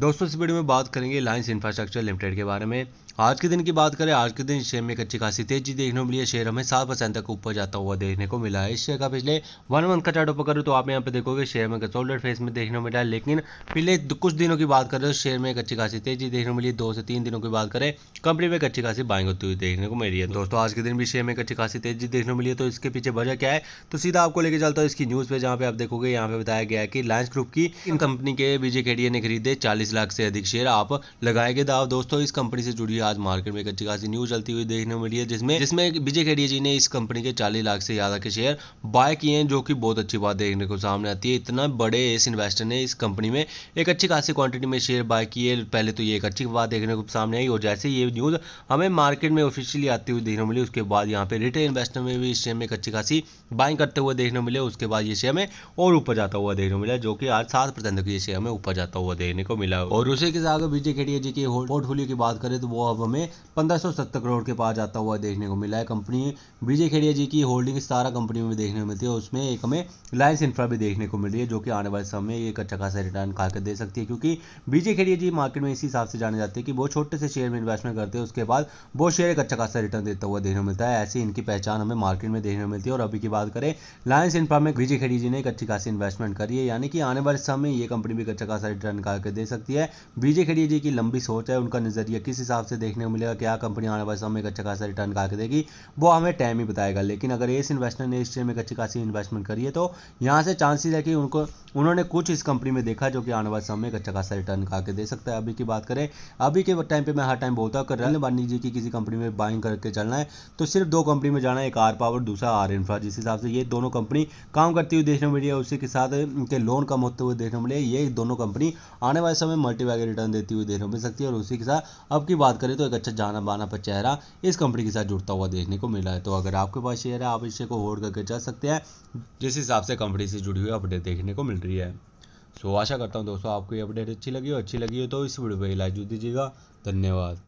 दोस्तों इस वीडियो में बात करेंगे रिलायंस इंफ्रास्ट्रक्चर लिमिटेड के बारे में आज के दिन की बात करें आज के दिन शेयर में एक अच्छी खासी तेजी देखने को मिली है शेयर हमें सात परसेंट तक ऊपर जाता हुआ देखने को मिला है इस शेयर का पिछले वन मंथ का चार्ट ऊपर करूँ तो आप यहाँ पे देखोगे शेयर में कंसोल्टेड फेस में देखने को मिला है लेकिन पिछले कुछ दिनों की बात करें तो शेयर में एक अच्छी खासी तेजी देखने को मिली दो से तीन दिनों की बात करें कंपनी में एक अच्छी खासी बाइंग होती हुई देखने को मिली है दोस्तों आज के दिन भी शेयर में एक अच्छी खासी तेजी देखने को मिली है तो इसके पीछे वजह क्या है तो सीधा आपको लेकर चलता हूँ इसकी न्यूज़ पे जहाँ पे आप देखोगे यहाँ पे बताया गया है कि रिलायंस ग्रुप की इन कंपनी के बीजे ने खरीदे चालीस तेईस लाख से अधिक शेयर आप लगाएंगे गए दाव दोस्तों इस कंपनी से जुड़ी आज मार्केट में एक अच्छी खासी न्यूज चलती हुई देखने को मिली है जिसमें जिसमें विजय खेड़िया जी ने इस कंपनी के चालीस लाख से ज्यादा के शेयर बाय किए हैं जो कि बहुत अच्छी बात देखने को सामने आती है इतना बड़े इस इन्वेस्टर ने इस कंपनी में एक अच्छी खासी क्वांटिटी में शेयर बाय किए पहले तो ये एक अच्छी बात देखने को सामने आई और जैसे ये न्यूज हमें मार्केट में ऑफिशियली आती हुई देखने को मिली उसके बाद यहाँ पे रिटेल इन्वेस्टर में भी इस शेयर में एक अच्छी खासी बाइंग करते हुए देखने को मिले उसके बाद ये शेयर में और ऊपर जाता हुआ देखने को मिला जो कि आज सात परसेंट तक ये शेयर में ऊपर जाता हुआ देखने को मिला लव और उसी के साथ विजय खेड़िया जी की पोर्टफोलियो की बात करें तो वो अब हमें पंद्रह करोड़ के पास जाता हुआ देखने को मिला है कंपनी विजय खेड़िया जी की होल्डिंग सारा कंपनी में देखने को मिलती है उसमें एक हमें रिलायंस इंफ्रा भी देखने को मिल रही है जो कि आने वाले समय में एक अच्छा खासा रिटर्न खा कर दे सकती है क्योंकि विजय खेड़िया जी मार्केट में इसी हिसाब से जाने जाते हैं कि वो छोटे से शेयर में इन्वेस्टमेंट करते हैं उसके बाद वो शेयर एक अच्छा खासा रिटर्न देता हुआ देखने को मिलता है ऐसी इनकी पहचान हमें मार्केट में देखने को मिलती है और अभी की बात करें लायंस इंफ्रा में विजय खेड़ी जी ने एक अच्छी खासी इन्वेस्टमेंट करी है यानी कि आने वाले समय ये कंपनी भी एक अच्छा खासा रिटर्न खा कर दे सकती सकती है विजय खेड़िया जी की लंबी सोच है उनका नज़रिया किस हिसाब से देखने को मिलेगा क्या कंपनी आने वाले समय में एक अच्छा खासा रिटर्न का देगी वो हमें टाइम ही बताएगा लेकिन अगर इस इन्वेस्टर ने इस शेयर में अच्छी खासी इन्वेस्टमेंट करी है तो यहाँ से चांसेस है कि उनको उन्होंने कुछ इस कंपनी में देखा जो कि आने वाले समय में एक अच्छा खासा रिटर्न का दे सकता है अभी की बात करें अभी के टाइम पर मैं हर टाइम बोलता हूँ कि रन वानी जी की किसी कंपनी में बाइंग करके चलना है तो सिर्फ दो कंपनी में जाना है एक आर पावर दूसरा आर इंफ्रा जिस हिसाब से ये दोनों कंपनी काम करती हुई देखने को मिली है उसी के साथ के लोन कम होते हुए देखने को मिले ये दोनों कंपनी आने वाले समय समय मल्टीबैगर रिटर्न देती हुई देखने को मिल सकती है और उसी के साथ अब की बात करें तो एक अच्छा जाना बाना पर चेहरा इस कंपनी के साथ जुड़ता हुआ देखने को मिला है तो अगर आपके पास शेयर है आप इस शेयर को होल्ड करके चल सकते हैं जिस हिसाब से कंपनी से जुड़ी हुई अपडेट देखने को मिल रही है सो आशा करता हूँ दोस्तों आपको ये अपडेट अच्छी लगी हो अच्छी लगी हो तो इस वीडियो पर लाइक दीजिएगा धन्यवाद